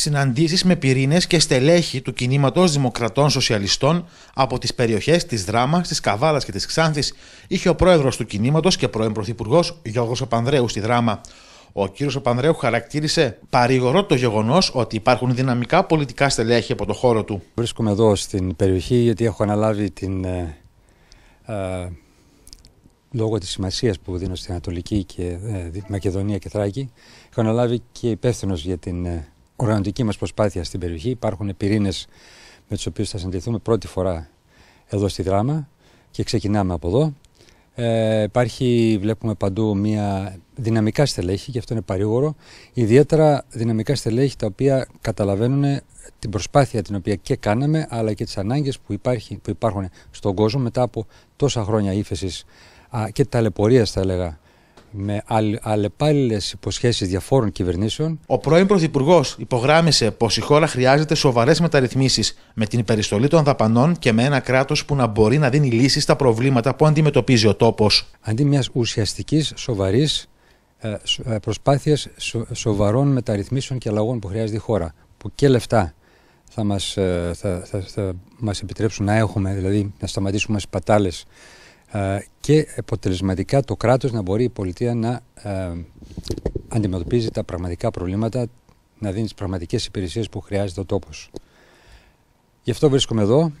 συναντήσεις με πυρήνες και στελέχη του κινήματος Δημοκρατών Σοσιαλιστών από τις περιοχές της Δράμας, της Καβάλας και της Ξάνθης είχε ο πρόεδρος του κινήματος και πρώην πρωθυπουργός Γιώργος Απανδρέου στη Δράμα. Ο κύριος Απανδρέου χαρακτήρισε παρηγορό το γεγονός ότι υπάρχουν δυναμικά πολιτικά στελέχη από το χώρο του. Βρίσκομαι εδώ στην περιοχή γιατί έχω αναλάβει την... Ε, ε, λόγω της σημασίας που δίνω στην Ανατολική και, ε, Μακεδονία και Θράκη, έχω αναλάβει και υπεύθυνος για την ε, οργανωτική μας προσπάθεια στην περιοχή. Υπάρχουν πυρήνες με τους οποίους θα συναντηθούμε πρώτη φορά εδώ στη Δράμα και ξεκινάμε από εδώ. Ε, υπάρχει, βλέπουμε παντού, μια δυναμικά στελέχη και αυτό είναι παρήγορο. Ιδιαίτερα δυναμικά στελέχη τα οποία καταλαβαίνουν την προσπάθεια την οποία και κάναμε αλλά και τις ανάγκες που, που υπάρχουν στον κόσμο μετά από τόσα χρόνια ύφεσης και ταλαιπωρίας θα έλεγα με αλλεπάλληλες υποσχέσεις διαφόρων κυβερνήσεων. Ο πρώην Πρωθυπουργός υπογράμμισε πως η χώρα χρειάζεται σοβαρές μεταρρυθμίσεις με την περιστολή των δαπανών και με ένα κράτος που να μπορεί να δίνει λύσεις στα προβλήματα που αντιμετωπίζει ο τόπος. Αντί μιας ουσιαστικής, σοβαρής ε, ε, προσπάθειας σοβαρών μεταρρυθμίσεων και αλλαγών που χρειάζεται η χώρα, που και λεφτά θα μας, ε, επιτρέψουν να έχουμε, δηλαδή να σταματήσουμε σπατάλες ε, και αποτελεσματικά το κράτος να μπορεί η πολιτεία να ε, αντιμετωπίζει τα πραγματικά προβλήματα, να δίνει τις πραγματικές υπηρεσίες που χρειάζεται ο τόπος. Γι' αυτό βρίσκομαι εδώ